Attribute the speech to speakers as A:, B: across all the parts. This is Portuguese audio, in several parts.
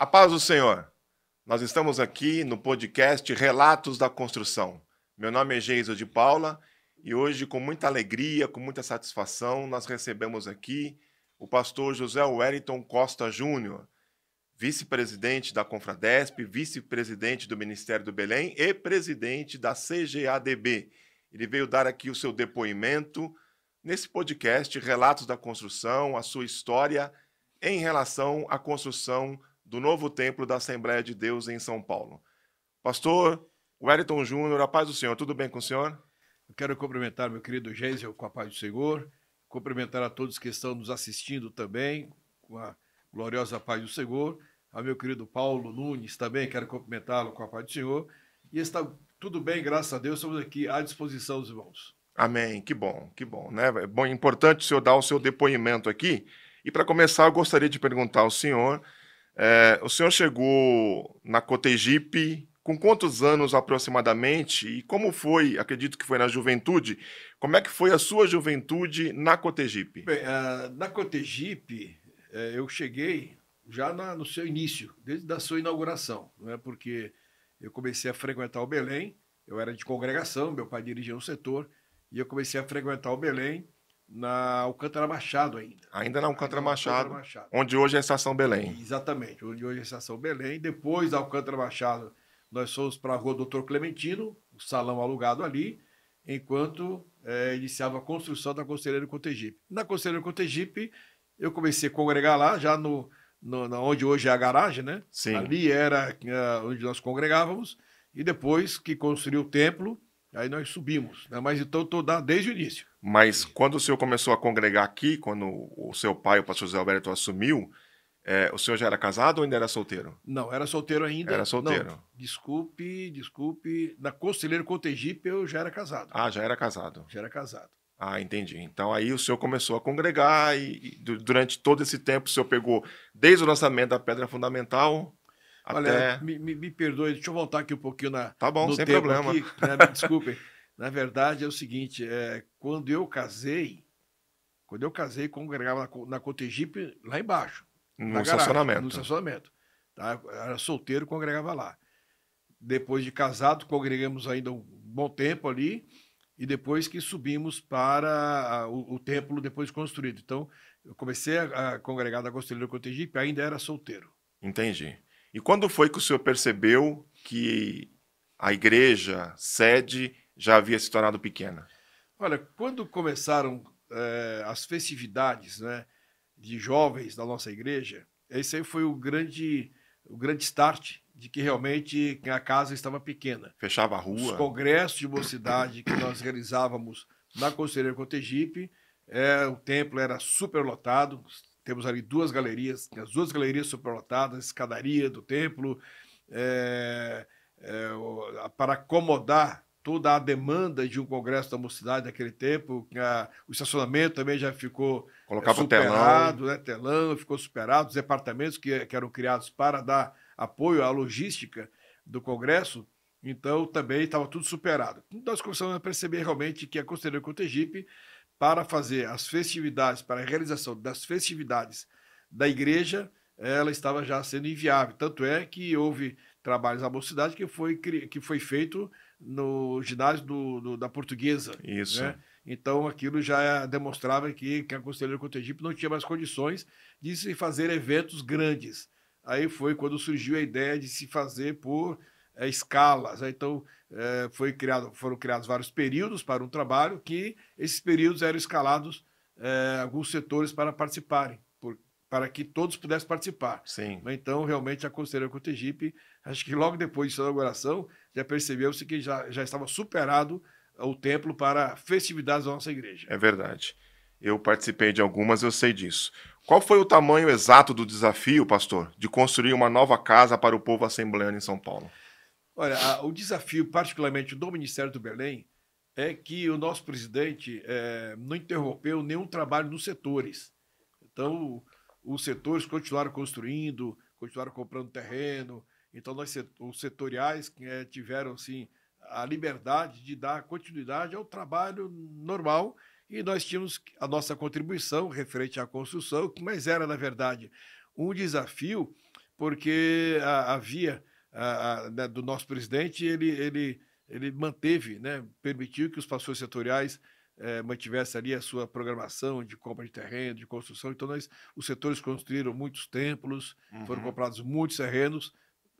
A: A paz do Senhor. Nós estamos aqui no podcast Relatos da Construção. Meu nome é Geiso de Paula e hoje, com muita alegria, com muita satisfação, nós recebemos aqui o pastor José Wellington Costa Júnior, vice-presidente da Confradesp, vice-presidente do Ministério do Belém e presidente da CGADB. Ele veio dar aqui o seu depoimento nesse podcast Relatos da Construção, a sua história em relação à construção do novo templo da Assembleia de Deus em São Paulo. Pastor Wellington Júnior,
B: a paz do Senhor, tudo bem com o senhor? Eu quero cumprimentar meu querido Gênio com a paz do Senhor, cumprimentar a todos que estão nos assistindo também, com a gloriosa paz do Senhor, a meu querido Paulo Nunes também, quero cumprimentá-lo com a paz do Senhor, e está tudo bem, graças a Deus, estamos aqui à disposição dos irmãos.
A: Amém, que bom, que bom, né? É bom, é importante o senhor dar o seu depoimento aqui, e para começar eu gostaria de perguntar ao senhor é, o senhor chegou na Cotegipe com quantos anos aproximadamente e como foi, acredito que foi na juventude, como é que foi a sua juventude na Cotegipe?
B: Bem, uh, na Cotegipe, uh, eu cheguei já na, no seu início, desde a sua inauguração, é? porque eu comecei a frequentar o Belém, eu era de congregação, meu pai dirigia um setor, e eu comecei a frequentar o Belém na Alcântara Machado ainda. Ainda na Alcântara, Machado, Alcântara Machado,
A: onde hoje é a Estação Belém.
B: Exatamente, onde hoje é a Estação Belém. Depois da Alcântara Machado, nós fomos para a Rua Doutor Clementino, o um salão alugado ali, enquanto é, iniciava a construção da Conselheira Cotegipe. Na Conselheira Cotegipe, eu comecei a congregar lá, já no, no, onde hoje é a garagem, né? Sim. Ali era é, onde nós congregávamos. E depois que construiu o templo, Aí nós subimos, né? mas então estou desde o início.
A: Mas quando o senhor começou a congregar aqui, quando o seu pai, o pastor José Alberto, assumiu, é, o senhor já era casado ou ainda era solteiro?
B: Não, era solteiro ainda. Era solteiro. Não, desculpe, desculpe. Na Conselheiro Cotegipe eu já era casado.
A: Ah, já era casado. Já era casado. Ah, entendi. Então aí o senhor começou a congregar e, e durante todo esse tempo o senhor pegou desde o lançamento da Pedra
B: Fundamental até... Olha, me, me, me, perdoe, deixa eu voltar aqui um pouquinho na. Tá bom, sem problema. Aqui, né? desculpem. na verdade, é o seguinte: é, quando eu casei, quando eu casei, congregava na, na Cotegipe lá embaixo. No garagem, estacionamento. No estacionamento. Tá? Era solteiro, congregava lá. Depois de casado, congregamos ainda um bom tempo ali. E depois que subimos para o, o templo depois construído. Então, eu comecei a, a congregar na Conselheira Cotegipe, ainda era solteiro.
A: Entendi. E quando foi que o senhor percebeu que a igreja sede já havia se tornado pequena?
B: Olha, quando começaram é, as festividades né, de jovens da nossa igreja, esse aí foi o grande, o grande start de que realmente a casa estava pequena. Fechava a rua. Os congressos de mocidade que nós realizávamos na Conselheira Cotegipe, é, eh, o templo era super lotado, temos ali duas galerias, as duas galerias superlotadas, escadaria do templo, é, é, para acomodar toda a demanda de um congresso da mocidade naquele tempo, a, o estacionamento também já ficou é, Colocava superado, telão. Né, telão ficou superado, os departamentos que, que eram criados para dar apoio à logística do congresso, então também estava tudo superado. Nós começamos a perceber realmente que a Conselheira Cotegipe para fazer as festividades, para a realização das festividades da igreja, ela estava já sendo inviável. Tanto é que houve trabalhos à mocidade que foi, que foi feito no ginásio do, do, da Portuguesa. Isso. Né? Então aquilo já demonstrava que, que a Conselheira Cotegipe não tinha mais condições de se fazer eventos grandes. Aí foi quando surgiu a ideia de se fazer por é, escalas. Né? Então, é, foi criado, foram criados vários períodos para um trabalho que esses períodos eram escalados é, alguns setores para participarem, por, para que todos pudessem participar. Sim. Né? Então, realmente, a Conselheira Cotegipe, acho que logo depois de sua inauguração, já percebeu-se que já, já estava superado o templo para festividades da nossa igreja.
A: É verdade. Eu participei de algumas, eu sei disso. Qual foi o tamanho exato do desafio, pastor, de construir uma nova casa para o povo assembleano em São Paulo?
B: Olha, a, o desafio, particularmente do Ministério do Belém, é que o nosso presidente é, não interrompeu nenhum trabalho nos setores. Então, os setores continuaram construindo, continuaram comprando terreno. Então, nós, os setoriais é, tiveram assim, a liberdade de dar continuidade ao trabalho normal e nós tínhamos a nossa contribuição referente à construção, que mais era, na verdade, um desafio, porque havia a, a, né, do nosso presidente, ele, ele, ele manteve, né, permitiu que os pastores setoriais é, mantivessem ali a sua programação de compra de terreno, de construção. Então, nós, os setores construíram muitos templos, uhum. foram comprados muitos terrenos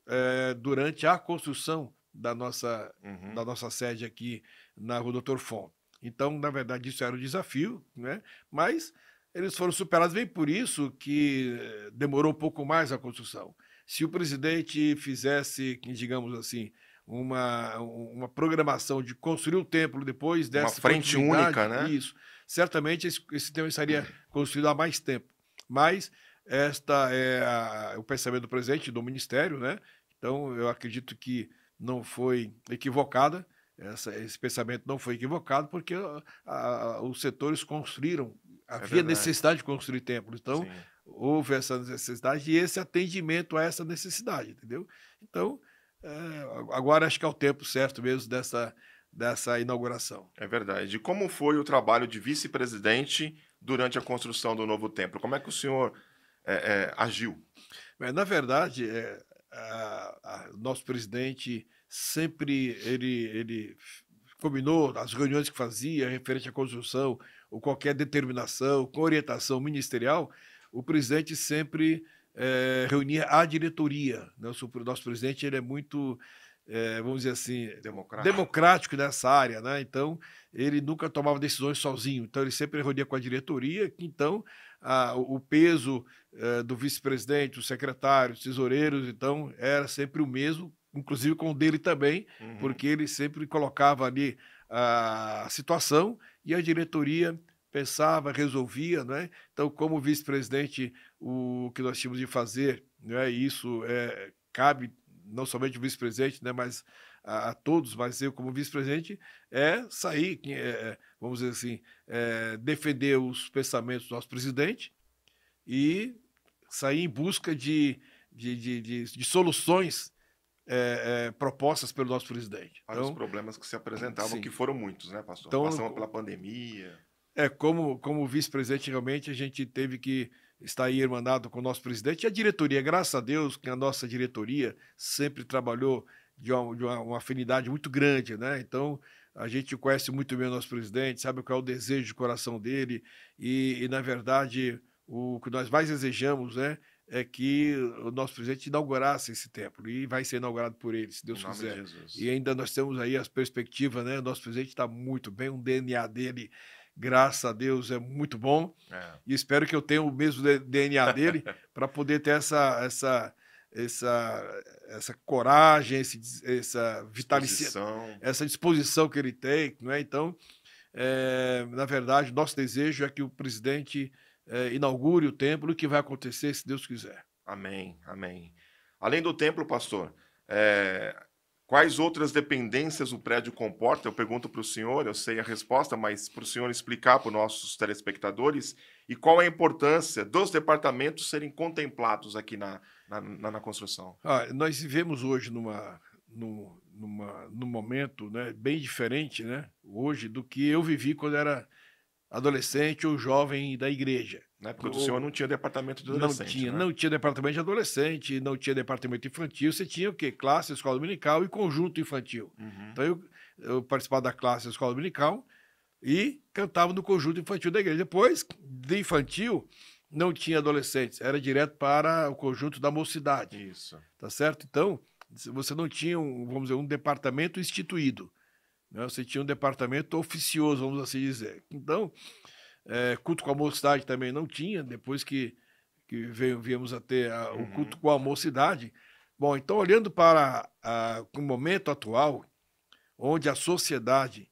B: é, durante a construção da nossa, uhum. da nossa sede aqui na Rua Doutor Fon. Então, na verdade, isso era um desafio, né? mas eles foram superados. bem por isso que eh, demorou um pouco mais a construção. Se o presidente fizesse, digamos assim, uma, uma programação de construir o um templo depois dessa uma frente única, né? Isso. Certamente esse, esse templo estaria é. construído há mais tempo. Mas esta é a, o pensamento do presidente do ministério, né? Então eu acredito que não foi equivocada. Essa, esse pensamento não foi equivocado porque a, ah, a, ah, os setores construíram é havia é necessidade de construir templos. Então, Sim houve essa necessidade e esse atendimento a essa necessidade, entendeu? Então, é, agora acho que é o tempo certo mesmo dessa,
A: dessa inauguração. É verdade. E como foi o trabalho de vice-presidente durante a construção do novo templo? Como é que o senhor é, é, agiu? na verdade,
B: a, a, nosso presidente sempre ele, ele combinou as reuniões que fazia referente à construção ou qualquer determinação com orientação ministerial o presidente sempre é, reunia a diretoria. Né? O nosso presidente ele é muito, é, vamos dizer assim, democrático. democrático. nessa área, né? Então ele nunca tomava decisões sozinho. Então ele sempre reunia com a diretoria, que então a, o peso é, do vice-presidente, os secretários, tesoureiros, então era sempre o mesmo, inclusive com o dele também, uhum. porque ele sempre colocava ali a situação e a diretoria pensava, resolvia, né? Então, como vice-presidente, o que nós tínhamos de fazer, né? E isso é, cabe não somente o vice-presidente, né? Mas a, a, todos, mas eu como vice-presidente é sair, é, vamos dizer assim, é, defender os pensamentos do nosso presidente e sair em busca de, de, de, de, de soluções é, é, propostas pelo nosso presidente. Para então, os problemas que se apresentavam, sim. que foram muitos, né, pastor? Então, Passamos pela pandemia. É, como, como vice-presidente, realmente a gente teve que estar aí irmandado com o nosso presidente e a diretoria, graças a Deus, que a nossa diretoria sempre trabalhou de uma, de uma, uma afinidade muito grande, né? Então, a gente conhece muito bem o nosso presidente, sabe qual é o desejo de coração dele e, e, na verdade, o que nós mais desejamos, né? É que o nosso presidente inaugurasse esse templo e vai ser inaugurado por ele, se Deus quiser. De e ainda nós temos aí as perspectivas, né? O nosso presidente está muito bem, o um DNA dele graças a Deus, é muito bom. É. E espero que eu tenha o mesmo DNA dele para poder ter essa, essa, essa, essa coragem, esse, essa vitalização essa disposição que ele tem. é Então, é, na verdade, nosso desejo é que o presidente é, inaugure o templo, que vai acontecer se Deus quiser. Amém, amém.
A: Além do templo, pastor, é, Quais outras dependências o prédio comporta? Eu pergunto para o senhor, eu sei a resposta, mas para o senhor explicar para os nossos telespectadores e qual é a importância dos departamentos serem contemplados aqui na, na, na, na construção.
B: Ah, nós vivemos hoje numa, numa, num momento né, bem diferente né, hoje do que eu vivi quando era adolescente ou jovem da igreja. Na né? época do o... senhor não tinha departamento de adolescente. Não tinha, né? não tinha departamento de adolescente, não tinha departamento infantil. Você tinha o quê? Classe, escola dominical e conjunto infantil. Uhum. Então eu, eu participava da classe da escola dominical e cantava no conjunto infantil da igreja. Depois, de infantil, não tinha adolescentes, era direto para o conjunto da mocidade. Isso. Tá certo? Então, você não tinha, um, vamos dizer, um departamento instituído. Né? Você tinha um departamento oficioso, vamos assim dizer. Então, é, culto com a mocidade também não tinha, depois que, que veio, viemos a ter a, uhum. o culto com a mocidade. Bom, então, olhando para a, o momento atual, onde a sociedade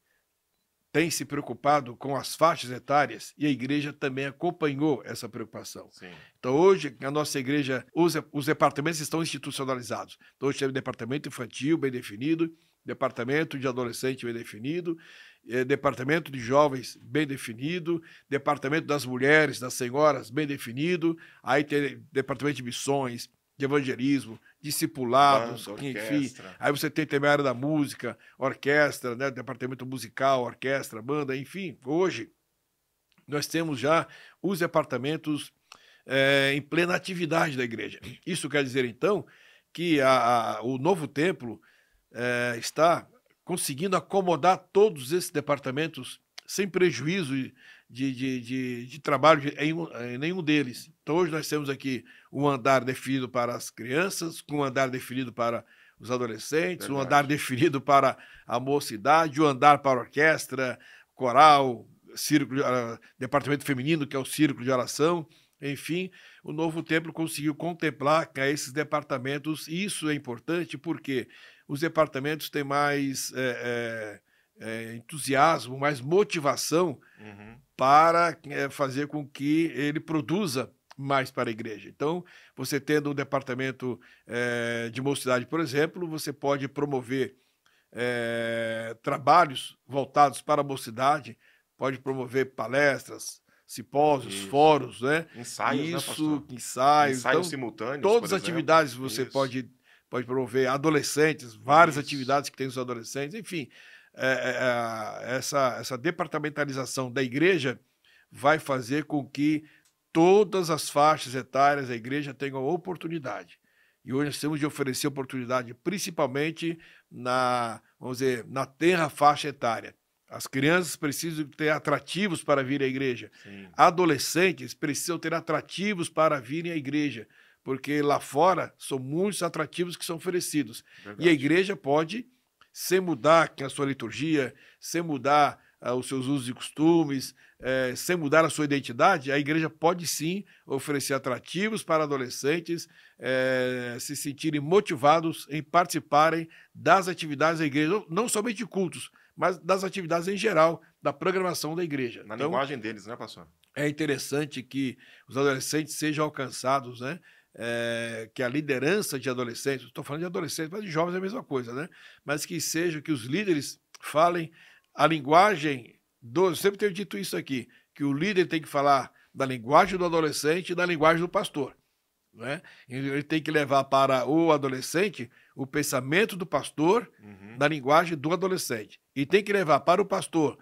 B: tem se preocupado com as faixas etárias e a igreja também acompanhou essa preocupação. Sim. Então, hoje, a nossa igreja, os, os departamentos estão institucionalizados. Então, hoje tem o departamento infantil bem definido, departamento de adolescente bem definido, eh, departamento de jovens bem definido, departamento das mulheres, das senhoras bem definido, aí tem departamento de missões, de evangelismo, discipulados, enfim. Aí você tem também a área da música, orquestra, né, departamento musical, orquestra, banda, enfim. Hoje nós temos já os departamentos eh, em plena atividade da igreja. Isso quer dizer então que a, a, o novo templo é, está conseguindo acomodar todos esses departamentos sem prejuízo de, de, de, de trabalho em, em, nenhum deles. Então, hoje nós temos aqui um andar definido para as crianças, um andar definido para os adolescentes, Verdade. um andar definido para a mocidade, um andar para orquestra, coral, círculo, uh, departamento feminino, que é o círculo de oração. Enfim, o novo templo conseguiu contemplar eh, esses departamentos, e isso é importante porque os departamentos têm mais é, é, entusiasmo, mais motivação uhum. para fazer com que ele produza mais para a igreja. Então, você tendo um departamento de mocidade, por exemplo, você pode promover trabalhos voltados para a mocidade, pode promover palestras, simpósios, Isso. fóruns, né? Ensaios, né, Isso, né, ensaios, ensaios então, simultâneos, todas as atividades você Isso. pode pode promover adolescentes, várias Isso. atividades que tem os adolescentes, enfim. É, é, é, essa, essa departamentalização da igreja vai fazer com que todas as faixas etárias da igreja tenham oportunidade. E hoje nós temos de oferecer oportunidade, principalmente na, vamos dizer, na terra faixa etária. As crianças precisam ter atrativos para vir à igreja. Sim. Adolescentes precisam ter atrativos para virem à igreja porque lá fora são muitos atrativos que são oferecidos. Verdade. E a igreja pode, sem mudar a sua liturgia, sem mudar uh, os seus usos e costumes, eh, sem mudar a sua identidade, a igreja pode sim oferecer atrativos para adolescentes eh, se sentirem motivados em participarem das atividades da igreja, não somente de cultos, mas das atividades em geral, da programação da igreja. Na então, linguagem
A: deles, né, pastor?
B: É interessante que os adolescentes sejam alcançados, né? é, que a liderança de adolescentes, estou falando de adolescentes, mas de jovens é a mesma coisa, né? Mas que seja que os líderes falem a linguagem do. Eu sempre tenho dito isso aqui, que o líder tem que falar da linguagem do adolescente e da linguagem do pastor. Né? Ele tem que levar para o adolescente o pensamento do pastor uhum. linguagem do adolescente. E tem que levar para o pastor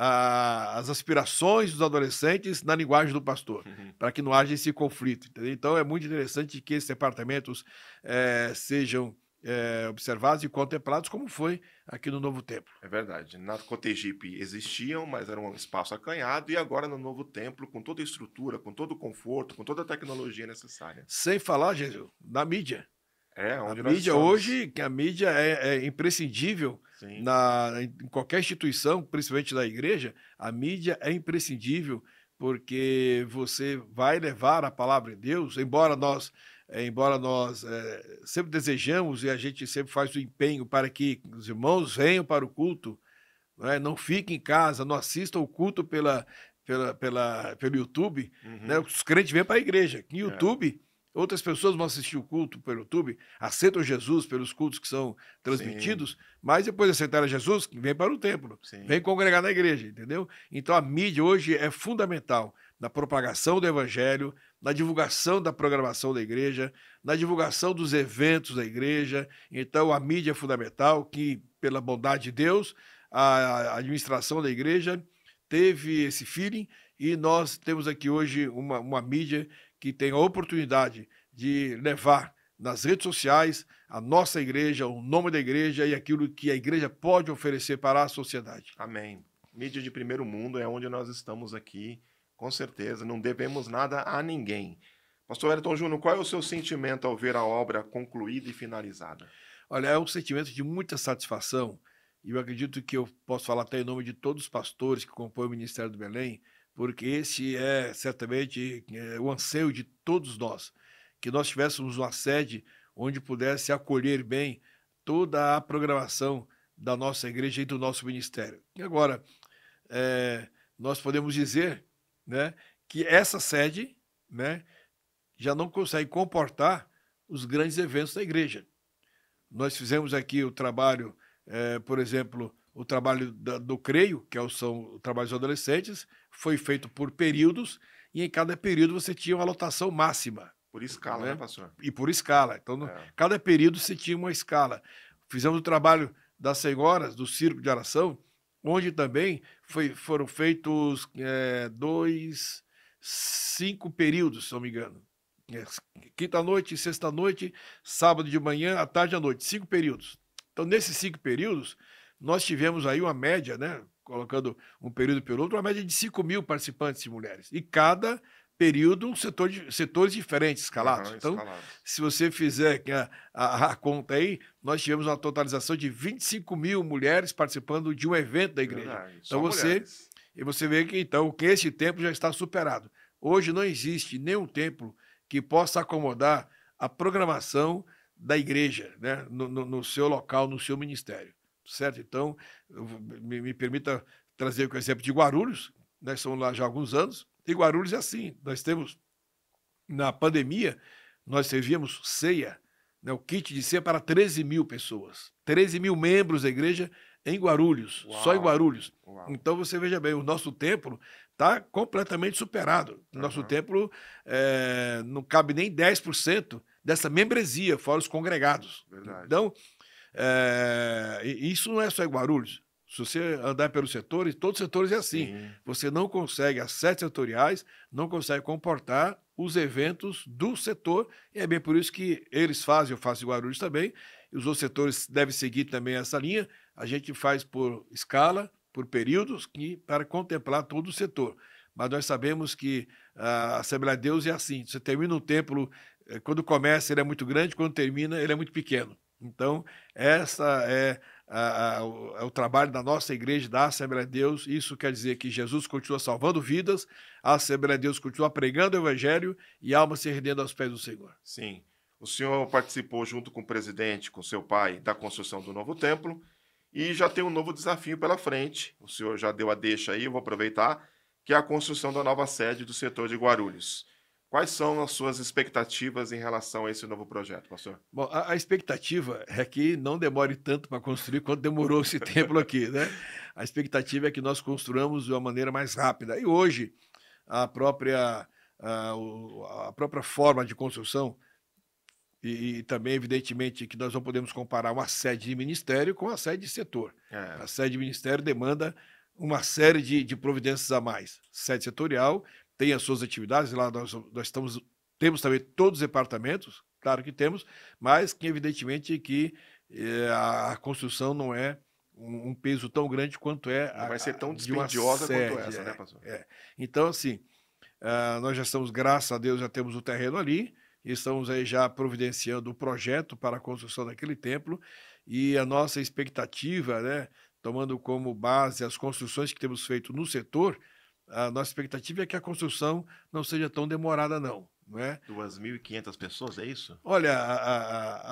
B: as aspirações dos adolescentes na linguagem do pastor, uhum. para que não haja esse conflito. Entendeu? Então, é muito interessante que esses departamentos é, sejam é, observados e contemplados, como foi aqui no Novo Templo. É
A: verdade. Na Cotegipe existiam, mas era um espaço
B: acanhado, e agora no Novo
A: Templo, com toda a estrutura, com todo o conforto, com toda a tecnologia necessária.
B: Sem falar, Jesus, na mídia.
A: É, onde é a nós mídia hoje,
B: que a mídia é, é imprescindível na, em qualquer instituição, principalmente da igreja, a mídia é imprescindível porque você vai levar a palavra de Deus, embora nós é, embora nós é, sempre desejamos e a gente sempre faz o empenho para que os irmãos venham para o culto, né? não fiquem em casa, não assistam o culto pela, pela, pela, pelo YouTube, né? uhum. né? os crentes vêm para a igreja. Em é. YouTube Outras pessoas vão assistir o culto pelo YouTube, aceitam Jesus pelos cultos que são transmitidos, Sim. mas depois de aceitar Jesus, vem para o templo, Sim. vem congregar na igreja, entendeu? Então a mídia hoje é fundamental na propagação do evangelho, na divulgação da programação da igreja, na divulgação dos eventos da igreja. Então a mídia é fundamental que, pela bondade de Deus, a administração da igreja teve esse feeling e nós temos aqui hoje uma, uma mídia que tenha a oportunidade de levar nas redes sociais a nossa igreja, o nome da igreja e aquilo que a igreja pode oferecer para a sociedade. Amém. Mídia de primeiro mundo é onde nós estamos aqui, com certeza.
A: Não devemos nada a ninguém. Pastor Elton Júnior, qual é o seu sentimento ao ver a obra
B: concluída e finalizada? Olha, é um sentimento de muita satisfação e eu acredito que eu posso falar até em nome de todos os pastores que compõem o Ministério do Belém, porque esse é certamente é, o anseio de todos nós, que nós tivéssemos uma sede onde pudesse acolher bem toda a programação da nossa igreja e do nosso ministério. E agora, é, nós podemos dizer né, que essa sede né, já não consegue comportar os grandes eventos da igreja. Nós fizemos aqui o trabalho, é, por exemplo, o trabalho da, do Creio, que é o, são trabalhos adolescentes, foi feito por períodos e em cada período você tinha uma lotação máxima. Por escala, né, né pastor? E por escala. Então, é. no, cada período você tinha uma escala. Fizemos o trabalho das senhoras do circo de oração, onde também foi, foram feitos é, dois, cinco períodos, se não me engano. É, Quinta-noite, sexta-noite, sábado de manhã, à tarde e à noite. Cinco períodos. Então, nesses cinco períodos, nós tivemos aí uma média, né? colocando um período pelo outro, uma média de 5 mil participantes de mulheres. E cada período, um setor de, setores diferentes, escalados. então, escalados. se você fizer a, a, a, conta aí, nós tivemos uma totalização de 25 mil mulheres participando de um evento da igreja. Verdade, então, você, e você vê que, então, que esse tempo já está superado. Hoje não existe nenhum templo que possa acomodar a programação da igreja né? no, no, no seu local, no seu ministério certo? Então, me, me permita trazer o exemplo de Guarulhos, né, que são lá já há alguns anos, e Guarulhos é assim, nós temos, na pandemia, nós servíamos ceia, né, o kit de ceia para 13 mil pessoas, 13 mil membros da igreja em Guarulhos, Uau. só em Guarulhos. Uau. Então você veja bem, o nosso templo está completamente superado. nosso uhum. templo é, não cabe nem 10% dessa membresia, fora os congregados. Verdade. Então, é, isso não é só em Guarulhos. Se você andar pelos setores, todos os setores é assim. Você não consegue, as sete setoriais, não consegue comportar os eventos do setor. E é bem por isso que eles fazem, eu faço em Guarulhos também. E os outros setores devem seguir também essa linha. A gente faz por escala, por períodos, que, para contemplar todo o setor. Mas nós sabemos que a Assembleia de Deus é assim. Você termina um templo, eh, quando começa ele é muito grande, quando termina ele é muito pequeno. Então, essa é, a, a, o, é o trabalho da nossa igreja, da Assembleia de Deus. Isso quer dizer que Jesus continua salvando vidas, a Assembleia de Deus continua pregando o Evangelho e a alma se rendendo aos pés do Senhor. Sim. O senhor participou,
A: junto com o presidente, com seu pai, da construção do novo templo e já tem um novo desafio pela frente. O senhor já deu a deixa aí, eu vou aproveitar, que é a construção da nova sede do setor de Guarulhos. Quais são as suas expectativas em relação a esse novo projeto, pastor?
B: Bom, a, a expectativa é que não demore tanto para construir quanto demorou esse templo aqui, né? A expectativa é que nós construamos de uma maneira mais rápida. E hoje, a própria, a, a própria forma de construção, e, e, também, evidentemente, que nós não podemos comparar uma sede de ministério com a sede de setor. É. A sede de ministério demanda uma série de, de providências a mais. Sede setorial tem as suas atividades, lá nós, nós estamos, temos também todos os departamentos, claro que temos, mas que evidentemente que eh, a construção não é um, um, peso tão grande quanto é não a, vai ser tão dispendiosa sede, quanto essa, né, é, né, pastor? É. Então, assim, uh, nós já estamos, graças a Deus, já temos o terreno ali, estamos aí já providenciando o projeto para a construção daquele templo e a nossa expectativa, né, tomando como base as construções que temos feito no setor, a nossa expectativa é que a construção não seja tão demorada, não. não é? 2.500 pessoas, é isso? Olha, a, a,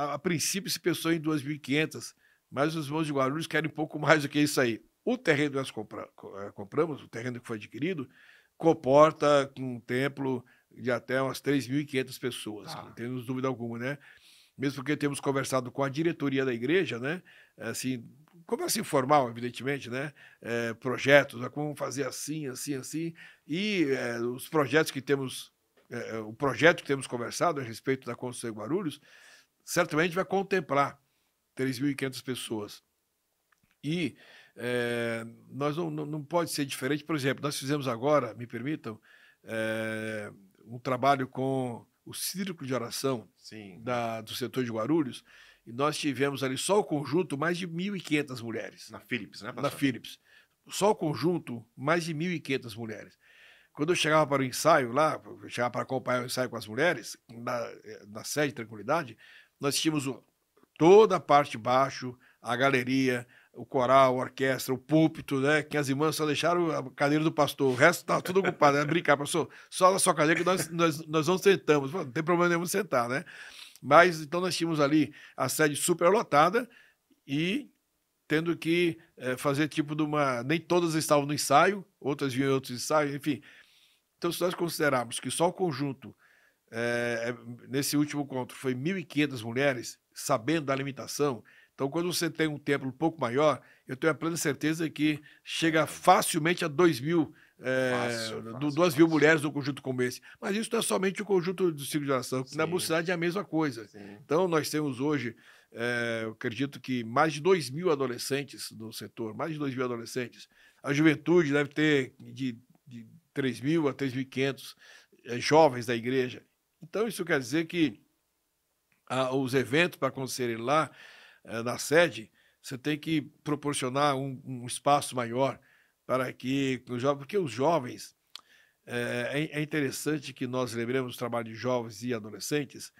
B: a, a princípio se pensou em 2.500, mas os irmãos de Guarulhos querem um pouco mais do que isso aí. O terreno que nós compra, eh, compramos, o terreno que foi adquirido, comporta um templo de até umas 3.500 pessoas, ah. não temos dúvida alguma, né? Mesmo porque temos conversado com a diretoria da igreja, né? Assim, conversa é assim, informal, evidentemente, né? É, projetos, né, como fazer assim, assim, assim, e é, os projetos que temos, é, o projeto que temos conversado a respeito da construção de Guarulhos, certamente vai contemplar 3.500 pessoas. E nós não, não, não, pode ser diferente, por exemplo, nós fizemos agora, me permitam, um trabalho com o Círculo de Oração Sim. da, do setor de Guarulhos, e nós tivemos ali só o conjunto mais de 1.500 mulheres. Na Philips, né? Pastor? Na Philips. Só o conjunto, mais de 1.500 mulheres. Quando eu chegava para o ensaio lá, eu chegava para acompanhar o ensaio com as mulheres, na, eh, na sede Tranquilidade, nós tínhamos toda a parte de baixo, a galeria, o coral, a orquestra, o púlpito, né? Que as irmãs só deixaram a cadeira do pastor, o resto estava tudo ocupado, né? Brincar, pastor, só na sua cadeira que nós, nós, nós não sentamos. Não tem problema nenhum sentar, né? Mas então nós tínhamos ali a sede superlotada e tendo que é, fazer tipo de uma. Nem todas estavam no ensaio, outras vinham em outros ensaios, enfim. Então, se nós considerarmos que só o conjunto, é, nesse último encontro, foi 1.500 mulheres, sabendo da limitação. Então, quando você tem um templo um pouco maior, eu tenho a plena certeza que chega facilmente a 2 mil é, fácil, fácil, duas fácil. mil mulheres num conjunto como esse. Mas isso não é somente o conjunto do ciclo de oração, na mocidade é a mesma coisa. Sim. Então, nós temos hoje, é, eu acredito que mais de dois mil adolescentes no setor, mais de dois mil adolescentes. A juventude deve ter de, de 3 mil a 3.500 é, jovens da igreja. Então, isso quer dizer que a, os eventos para acontecerem lá, é, na sede, você tem que proporcionar um, um espaço maior para que os jovens, porque os jovens eh, é, é interessante que nós lembremos o trabalho de jovens e adolescentes.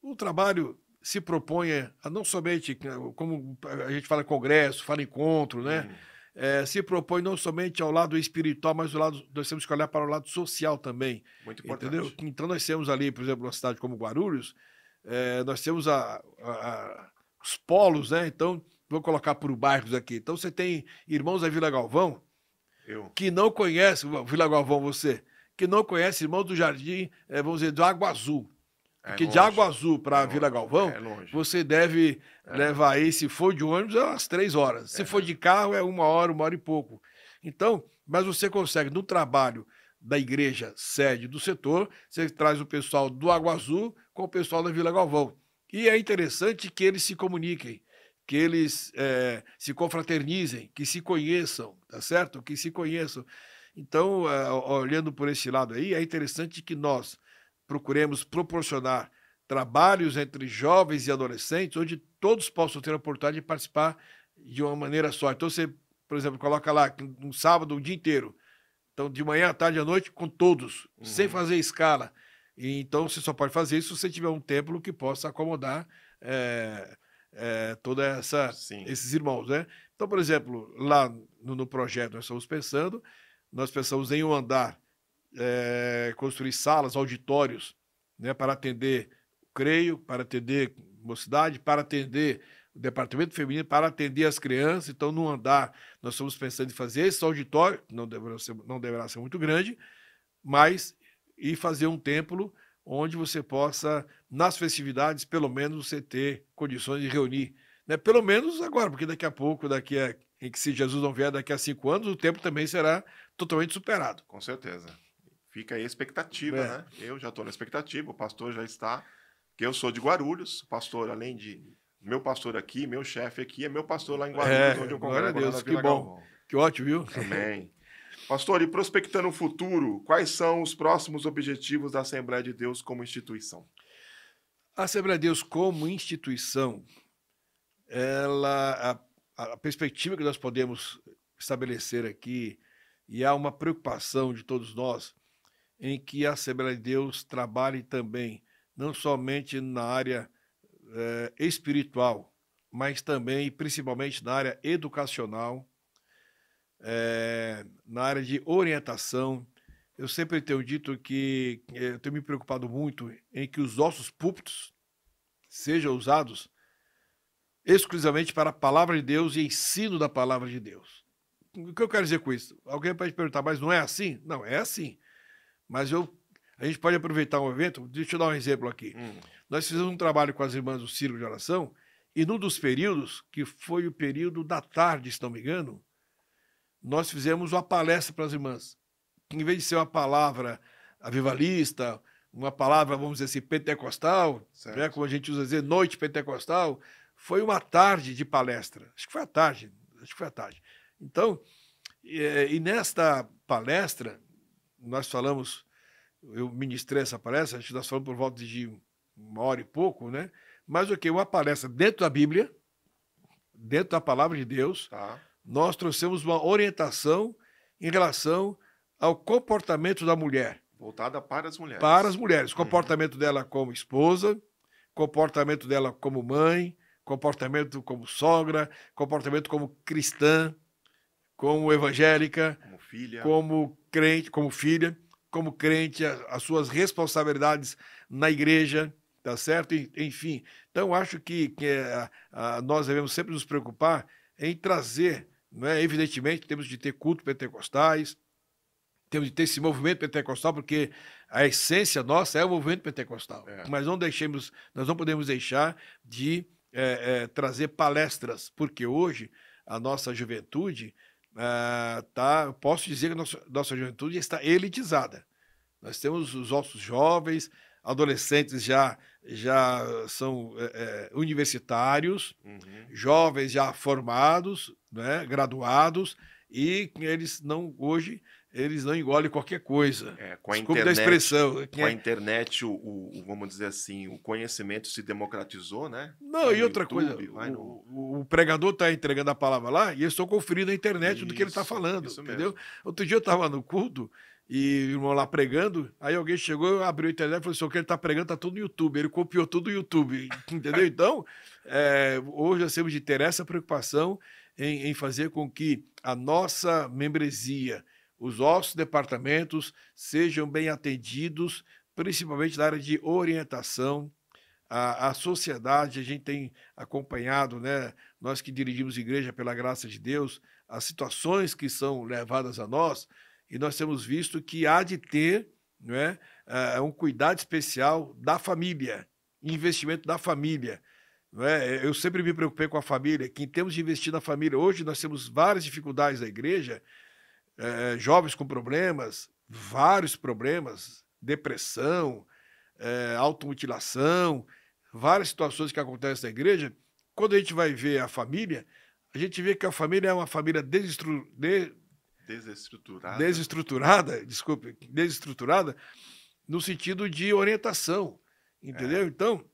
B: O trabalho se propõe a não somente, como a gente fala congresso, fala encontro, né? Uhum. É, se propõe não somente ao lado espiritual, mas ao lado, nós temos que olhar para o lado social também. Muito importante. Entendeu? Então, nós temos ali, por exemplo, uma cidade como Guarulhos, é, nós temos a, a, os polos, né? Então, vou colocar por bairros aqui. Então, você tem Irmãos da Vila Galvão, eu. que não conhece, Vila Galvão, você, que não conhece Irmãos do Jardim, é, vamos dizer, do Água Azul. É que de Água Azul para é Vila Galvão, é você deve é. levar aí, se for de ônibus, é umas três horas. Se é. for de carro, é uma hora, uma hora e pouco. Então, mas você consegue, no trabalho da igreja sede do setor, você traz o pessoal do Água Azul com o pessoal da Vila Galvão. E é interessante que eles se comuniquem que eles é, se confraternizem, que se conheçam, tá certo? Que se conheçam. Então, é, olhando por esse lado aí, é interessante que nós procuremos proporcionar trabalhos entre jovens e adolescentes, onde todos possam ter a oportunidade de participar de uma maneira só. Então, você, por exemplo, coloca lá um sábado, o um dia inteiro. Então, de manhã à tarde à noite, com todos, uhum. sem fazer escala. E, então, você só pode fazer isso se você tiver um templo que possa acomodar. É, toda essa Sim. esses irmãos, né? Então, por exemplo, lá no, no, projeto nós estamos pensando, nós pensamos em um andar é, construir salas, auditórios, né, para atender creio, para atender mocidade, para atender o departamento feminino, para atender as crianças. Então, no andar, nós estamos pensando em fazer esse auditório, não deverá ser, não deverá ser muito grande, mas e fazer um templo onde você possa, nas festividades, pelo menos você ter condições de reunir né? pelo menos agora, porque daqui a pouco, daqui a, em que se Jesus não vier daqui a cinco anos, o tempo também será totalmente superado. Com certeza. Fica aí a expectativa,
A: é. né? Eu já estou na expectativa, o pastor já está, que eu sou de Guarulhos, o pastor, além de meu pastor aqui, meu chefe aqui, é meu pastor lá em Guarulhos, é, onde eu congrego. Glória a Deus, que bom. Galvão.
B: Que ótimo, viu? Amém.
A: Pastor, e prospectando o futuro, quais são os próximos
B: objetivos da Assembleia de Deus como instituição? A Assembleia de Deus como instituição, ela, a, a perspectiva que nós podemos estabelecer aqui, e há uma preocupação de todos nós, em que a Assembleia de Deus trabalhe também, não somente na área eh, espiritual, mas também e principalmente na área educacional, eh, na área de orientação. Eu sempre tenho dito que eh, eu tenho me preocupado muito em que os nossos púlpitos sejam usados exclusivamente para a palavra de Deus e ensino da palavra de Deus. O que eu quero dizer com isso? Alguém pode perguntar, mas não é assim? Não, é assim. Mas eu, a gente pode aproveitar um evento, deixa eu dar um exemplo aqui. Hum. Nós fizemos um trabalho com as irmãs do Círculo de Oração, e num dos períodos, que foi o período da tarde, se não me engano, nós fizemos uma palestra para as irmãs. Em vez de ser uma palavra avivalista, uma palavra, vamos dizer assim, pentecostal, né, como a gente usa dizer, noite pentecostal, foi uma tarde de palestra. Acho que foi a tarde. Acho que foi a tarde. Então, e, eh, e nesta palestra, nós falamos, eu ministrei essa palestra, acho que nós falamos por volta de uma hora e pouco, né? Mas o okay, que? Uma palestra dentro da Bíblia, dentro da palavra de Deus, tá. nós trouxemos uma orientação em relação ao comportamento da mulher. Voltada para
A: as mulheres. Para as mulheres. Uhum. Comportamento
B: dela como esposa, comportamento dela como mãe, comportamento como sogra, comportamento como cristã, como evangélica, como filha, como crente, como filha, como crente, as suas responsabilidades na igreja, tá certo? Enfim, então acho que, que eh, a, nós devemos sempre nos preocupar em trazer, é? evidentemente, temos de ter culto pentecostais, temos de ter esse movimento pentecostal, porque a essência nossa é o movimento pentecostal. É. Mas não deixemos, nós não podemos deixar de é, é, trazer palestras, porque hoje a nossa juventude ah, tá, posso dizer que a nossa, nossa juventude está elitizada. Nós temos os nossos jovens, adolescentes já já são é, é universitários, uhum. jovens já formados, né, graduados e eles não hoje eles não engolem qualquer coisa. É, com a Desculpe internet, da expressão. Né? Com a
A: internet, o, o, vamos dizer assim, o conhecimento se democratizou, né? Não,
B: no e outra YouTube, coisa, no... o, pregador está entregando a palavra lá e eu estou conferindo a internet isso, do que ele está falando, entendeu? Mesmo. Outro dia eu estava no culto e o irmão lá pregando, aí alguém chegou, abriu a internet e falou assim, o que ele está pregando está tudo no YouTube, ele copiou tudo no YouTube, entendeu? Então, é, hoje nós temos de ter essa preocupação em, em fazer com que a nossa membresia os nossos departamentos sejam bem atendidos, principalmente na área de orientação. A, a sociedade, a gente tem acompanhado, né, nós que dirigimos igreja pela graça de Deus, as situações que são levadas a nós, e nós temos visto que há de ter né, é, é um cuidado especial da família, investimento da família. Né. Eu sempre me preocupei com a família, que em termos de investir na família, hoje nós temos várias dificuldades da igreja é, é, jovens com problemas, vários problemas, depressão, é, automutilação, várias situações que acontecem na igreja. Quando a gente vai ver a família, a gente vê que a família é uma família desestru... de...
A: desestruturada. Desestruturada,
B: desculpe, desestruturada, no sentido de orientação, entendeu? É. Então,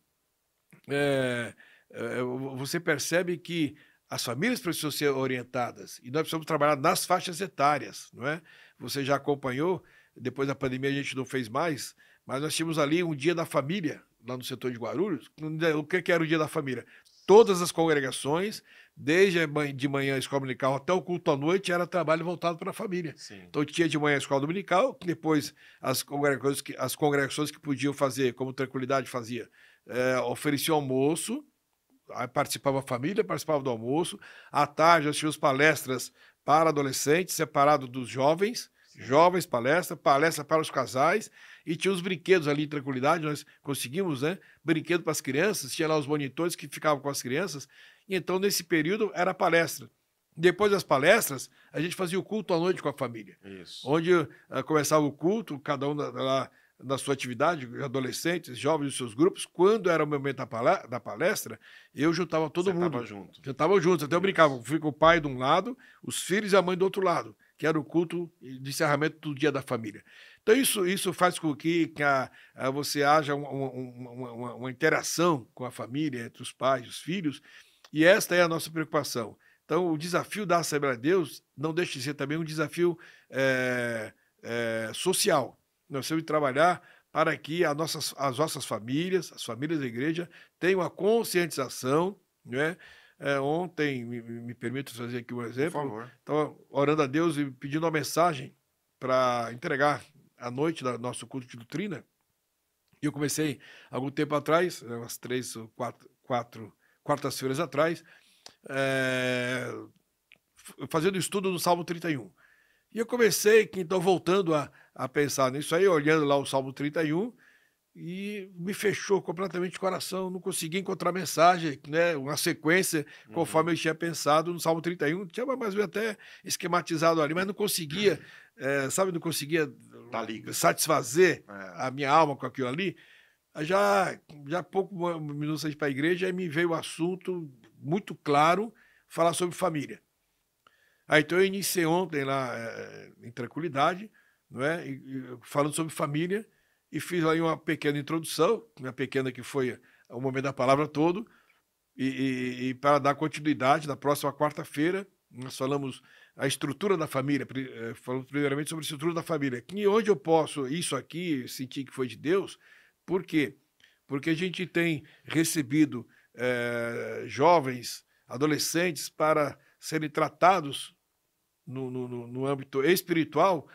B: é, é você percebe que as famílias precisam ser orientadas e nós precisamos trabalhar nas faixas etárias, não é? Você já acompanhou, depois da pandemia a gente não fez mais, mas nós tínhamos ali um dia da família, lá no setor de Guarulhos. O que era o dia da família? Todas as congregações, desde de manhã a escola dominical até o culto à noite, era trabalho voltado para a família. Sim. Então tinha de manhã a escola dominical, depois as congregações que, as congregações que podiam fazer, como Tranquilidade fazia, é, oferecia almoço, participava a família, participava do almoço. À tarde, eu as palestras para adolescentes, separado dos jovens. Jovens, palestra, palestra para os casais. E tinha os brinquedos ali, tranquilidade. Nós conseguimos, né? Brinquedo para as crianças. Tinha lá os monitores que ficavam com as crianças. E então, nesse período, era palestra. Depois das palestras, a gente fazia o culto à noite com a família. Isso. Onde uh, começava o culto, cada um lá na sua atividade, adolescentes, jovens dos seus grupos, quando era o momento da palestra, eu juntava todo Você mundo. Tava junto. Juntava juntos, até eu brincava. Fica o pai de um lado, os filhos e a mãe do outro lado, que era o culto de encerramento do dia da família. Então, isso, isso faz com que, que a, a você haja uma, uma, uma, uma interação com a família, entre os pais, os filhos, e esta é a nossa preocupação. Então, o desafio da Assembleia de Deus não deixa de ser também um desafio é, é, social nós temos de trabalhar para que as nossas, as nossas famílias, as famílias da igreja, tenham a conscientização, né? É, ontem, me, me permito fazer aqui um exemplo, estava então, orando a Deus e pedindo uma mensagem para entregar à noite do nosso culto de doutrina. E eu comecei, algum tempo atrás, né, umas três ou quatro, quatro quartas-feiras atrás, é, fazendo estudo do Salmo 31. E eu comecei, que então, voltando a, a pensar nisso aí, olhando lá o Salmo 31, e me fechou completamente o coração. Não consegui encontrar mensagem, né, uma sequência, conforme uhum. eu tinha pensado no Salmo 31. Tinha mais ou até esquematizado ali, mas não conseguia, é, sabe, não conseguia tá satisfazer é. a minha alma com aquilo ali. Já, já pouco minutos para a igreja, me veio o um assunto muito claro, falar sobre família. Aí ah, então eu iniciei ontem lá é, em tranquilidade, não é? E, falando sobre família, e fiz aí uma pequena introdução, uma né, pequena que foi o momento da palavra todo, e, e, e para dar continuidade, na próxima quarta-feira, nós falamos a estrutura da família, eh, falamos primeiramente sobre a estrutura da família, E onde eu posso isso aqui sentir que foi de Deus, por quê? Porque a gente tem recebido é, jovens, adolescentes, para serem tratados no, no, no âmbito espiritual,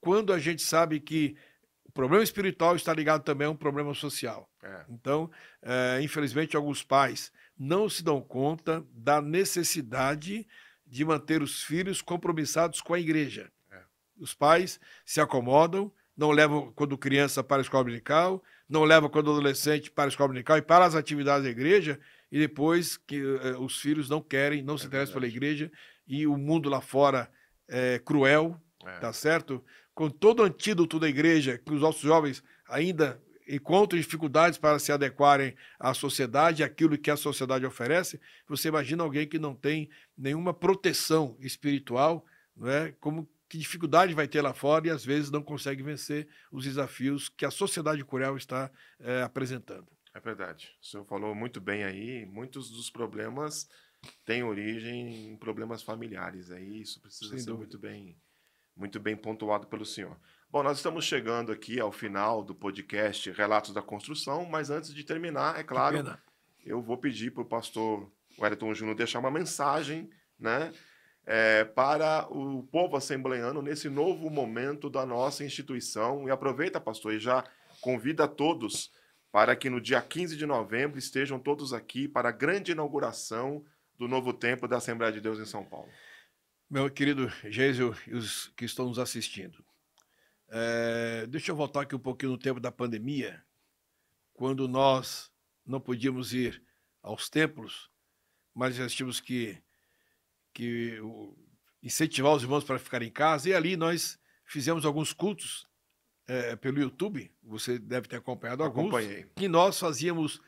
B: quando a gente sabe que o problema espiritual está ligado também a um problema social. É. Então, é, infelizmente, alguns pais não se dão conta da necessidade de manter os filhos compromissados com a igreja. É. Os pais se acomodam, não levam quando criança para a escola dominical, não levam quando adolescente para a escola dominical e para as atividades da igreja, e depois que é, os filhos não querem, não se é interessam pela igreja e o mundo lá fora é cruel, é. tá certo? Com todo o antídoto da igreja, que os nossos jovens ainda encontram dificuldades para se adequarem à sociedade, aquilo que a sociedade oferece, você imagina alguém que não tem nenhuma proteção espiritual, né? como que dificuldade vai ter lá fora e às vezes não consegue vencer os desafios que a sociedade cruel está é, apresentando.
A: É verdade. O senhor falou muito bem aí, muitos dos problemas tem origem em problemas familiares. É isso, precisa Sem ser muito bem, muito bem pontuado pelo senhor. Bom, nós estamos chegando aqui ao final do podcast Relatos da Construção, mas antes de terminar, é claro, eu vou pedir para o pastor Wellington Júnior deixar uma mensagem né, é, para o povo assembleiano nesse novo momento da nossa instituição. E aproveita, pastor, e já convida a todos para que no dia 15 de novembro estejam todos aqui para a grande inauguração do Novo Tempo da Assembleia de Deus em São Paulo.
B: Meu querido Geisel e os que estão nos assistindo, é, deixa eu voltar aqui um pouquinho no tempo da pandemia, quando nós não podíamos ir aos templos, mas nós tínhamos que, que incentivar os irmãos para ficar em casa, e ali nós fizemos alguns cultos é, pelo YouTube, você deve ter acompanhado alguns, Acompanhei. que nós fazíamos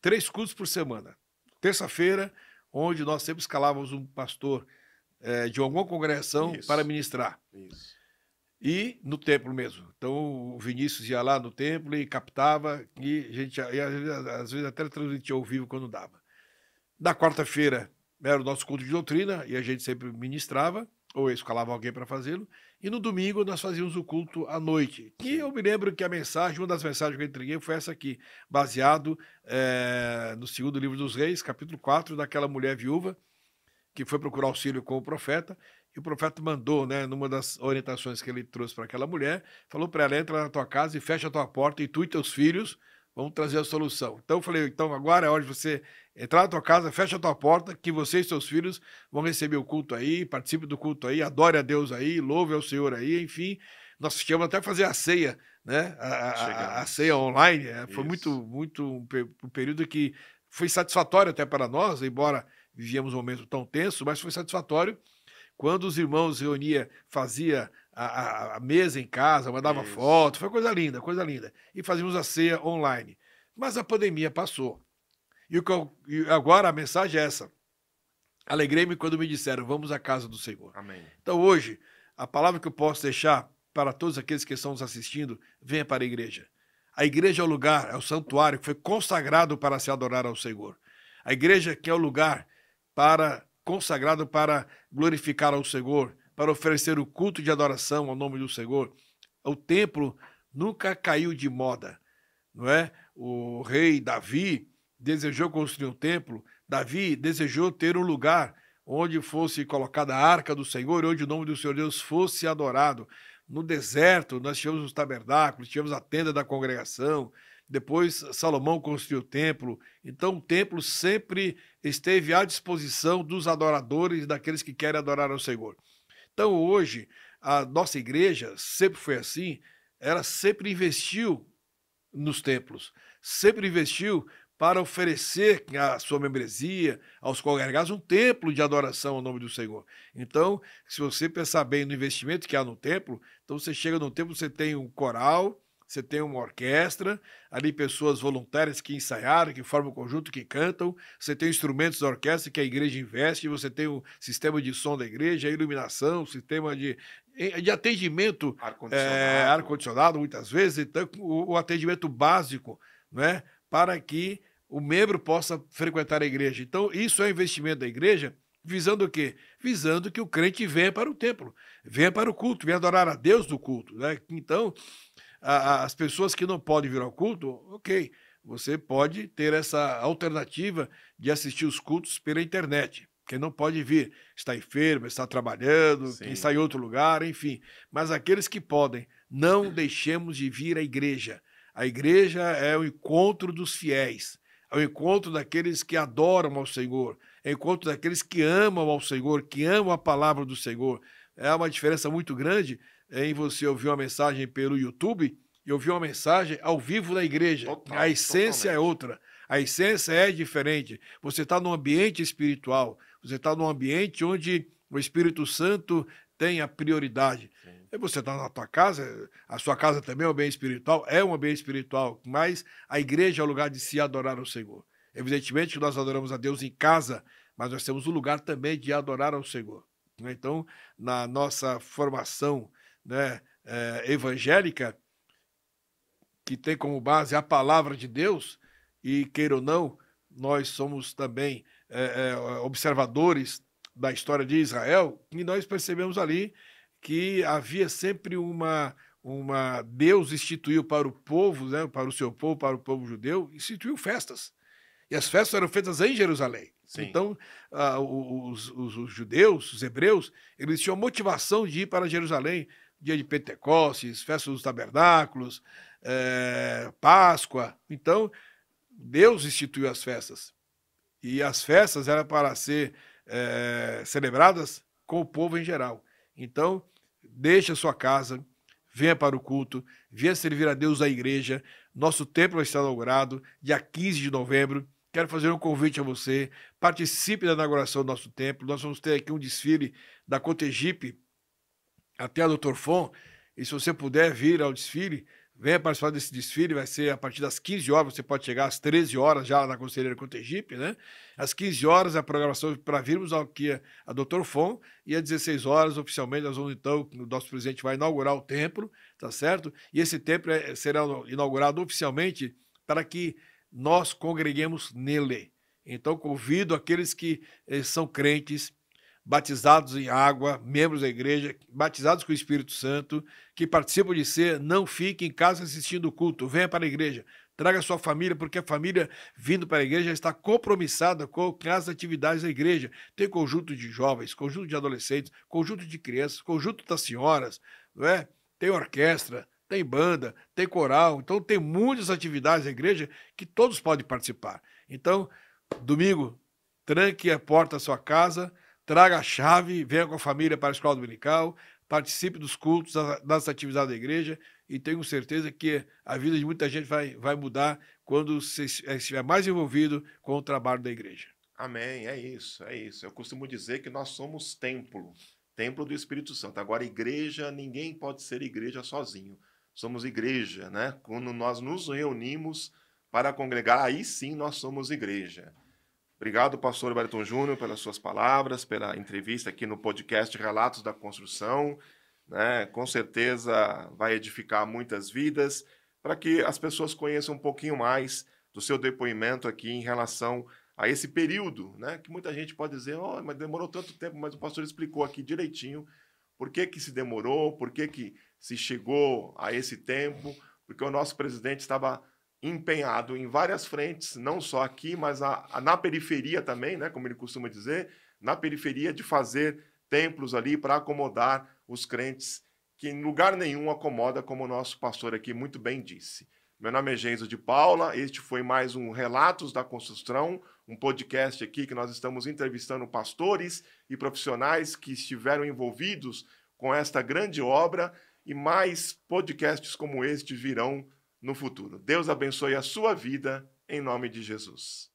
B: três cultos por semana. Terça-feira, onde nós sempre escalávamos um pastor é, de alguma congregação Isso. para ministrar. Isso. E no templo mesmo. Então o Vinícius ia lá no templo e captava, e a gente e às vezes até transmitia ao vivo quando dava. Na quarta-feira era o nosso culto de doutrina, e a gente sempre ministrava, ou escalava alguém para fazê-lo. E no domingo nós fazíamos o culto à noite. Que eu me lembro que a mensagem, uma das mensagens que eu entreguei foi essa aqui, baseado é, no segundo livro dos reis, capítulo 4, daquela mulher viúva que foi procurar auxílio com o profeta. E o profeta mandou, né, numa das orientações que ele trouxe para aquela mulher, falou para ela: entra na tua casa e fecha a tua porta, e tu e teus filhos vamos trazer a solução. Então eu falei, então agora é hora de você entrar na tua casa, fecha a tua porta, que você e seus filhos vão receber o culto aí, participe do culto aí, adore a Deus aí, louve ao Senhor aí, enfim. Nós chegamos até a fazer a ceia, né? A, a, a ceia online. É, foi muito, muito um, um período que foi satisfatório até para nós, embora vivíamos um momento tão tenso, mas foi satisfatório quando os irmãos reunia, fazia a, a, mesa em casa, mandava Isso. foto, foi coisa linda, coisa linda. E fazíamos a ceia online. Mas a pandemia passou. E, o e agora a mensagem é essa. Alegrei-me quando me disseram, vamos à casa do Senhor. Amém. Então hoje, a palavra que eu posso deixar para todos aqueles que estão nos assistindo, venha para a igreja. A igreja é o lugar, é o santuário que foi consagrado para se adorar ao Senhor. A igreja que é o lugar para consagrado para glorificar ao Senhor, para oferecer o culto de adoração ao nome do Senhor. O templo nunca caiu de moda, não é? O rei Davi desejou construir um templo, Davi desejou ter um lugar onde fosse colocada a arca do Senhor, onde o nome do Senhor Deus fosse adorado. No deserto, nós tínhamos os tabernáculos, tínhamos a tenda da congregação, depois Salomão construiu o templo. Então o templo sempre esteve à disposição dos adoradores, daqueles que querem adorar ao Senhor. Então, hoje, a nossa igreja sempre foi assim, ela sempre investiu nos templos, sempre investiu para oferecer a sua membresia aos congregados um templo de adoração ao nome do Senhor. Então, se você pensar bem no investimento que há no templo, então você chega no templo, você tem um coral, você tem uma orquestra, ali pessoas voluntárias que ensaiaram, que formam um conjunto, que cantam, você tem instrumentos da orquestra que a igreja investe, você tem o sistema de som da igreja, a iluminação, o sistema de, eh, de atendimento eh, ar-condicionado, é, ar muitas vezes, então o, o atendimento básico, né, para que o membro possa frequentar a igreja. Então, isso é investimento da igreja, visando o quê? Visando que o crente venha para o templo, venha para o culto, venha adorar a Deus do culto. Né? Então, as pessoas que não podem vir ao culto, ok, você pode ter essa alternativa de assistir os cultos pela internet. Quem não pode vir, está enfermo, está trabalhando, Sim. quem está em outro lugar, enfim. Mas aqueles que podem, não deixemos de vir à igreja. A igreja é o encontro dos fiéis, é o encontro daqueles que adoram ao Senhor, é o encontro daqueles que amam ao Senhor, que amam a palavra do Senhor. É uma diferença muito grande em você ouvir uma mensagem pelo YouTube e ouvir uma mensagem ao vivo na igreja. Total, a essência é totalmente. é outra. A essência é diferente. Você está num ambiente espiritual. Você está num ambiente onde o Espírito Santo tem a prioridade. Sim. Você está na tua casa, a sua casa também é um bem espiritual, é um bem espiritual, mas a igreja é o lugar de se adorar ao Senhor. Evidentemente que nós adoramos a Deus em casa, mas nós temos o um lugar também de adorar ao Senhor. Então, na nossa formação né, é, evangélica, que tem como base a palavra de Deus, e queira ou não, nós somos também é, é, observadores da história de Israel, e nós percebemos ali que havia sempre uma. uma Deus instituiu para o povo, né, para o seu povo, para o povo judeu, instituiu festas. E as festas eram feitas em Jerusalém. Sim. Então, uh, ah, os, os, os, judeus, os hebreus, eles tinham motivação de ir para Jerusalém dia de Pentecostes, festa dos tabernáculos, é, Páscoa. Então, Deus instituiu as festas. E as festas eram para ser é, celebradas com o povo em geral. Então, deixe a sua casa, venha para o culto, venha servir a Deus a igreja. Nosso templo está inaugurado dia 15 de novembro. Quero fazer um convite a você, participe da inauguração do nosso templo. Nós vamos ter aqui um desfile da Cotegipe até a Dr. Fon. E se você puder vir ao desfile, venha participar desse desfile, vai ser a partir das 15 horas, você pode chegar às 13 horas já na Conselheira Contegipe, né? Às 15 horas a programação para virmos aqui é a, a Dr. Fon e às 16 horas oficialmente nós vamos então, o nosso presidente vai inaugurar o templo, tá certo? E esse templo é, será inaugurado oficialmente para que nós congreguemos nele. Então convido aqueles que eh, são crentes, batizados em água, membros da igreja, batizados com o Espírito Santo, que participam de ser, não fique em casa assistindo o culto, venha para a igreja, traga sua família, porque a família vindo para a igreja está compromissada com as atividades da igreja. Tem conjunto de jovens, conjunto de adolescentes, conjunto de crianças, conjunto das senhoras, não é? tem orquestra, tem banda, tem coral, então tem muitas atividades da igreja que todos podem participar. Então, domingo, tranque a porta da sua casa, traga a chave, venha com a família para a escola dominical, participe dos cultos, das atividades da igreja, e tenho certeza que a vida de muita gente vai, vai mudar quando se eh, estiver mais envolvido com o trabalho da igreja.
A: Amém, é isso, é isso. Eu costumo dizer que nós somos templo, templo do Espírito Santo. Agora, igreja, ninguém pode ser igreja sozinho. Somos igreja, né? Quando nós nos reunimos para congregar, aí sim nós somos igreja. Obrigado, pastor Berton Júnior, pelas suas palavras, pela entrevista aqui no podcast Relatos da Construção. Né? Com certeza vai edificar muitas vidas para que as pessoas conheçam um pouquinho mais do seu depoimento aqui em relação a esse período, né? Que muita gente pode dizer, oh, mas demorou tanto tempo, mas o pastor explicou aqui direitinho por que, que se demorou, por que, que se chegou a esse tempo, porque o nosso presidente estava empenhado em várias frentes, não só aqui, mas a, a, na periferia também, né, como ele costuma dizer, na periferia de fazer templos ali para acomodar os crentes que em lugar nenhum acomoda, como o nosso pastor aqui muito bem disse. Meu nome é Genzo de Paula, este foi mais um Relatos da Construção, um podcast aqui que nós estamos entrevistando pastores e profissionais que estiveram envolvidos com esta grande obra e mais podcasts como este virão no futuro. Deus abençoe a sua vida, em nome de Jesus.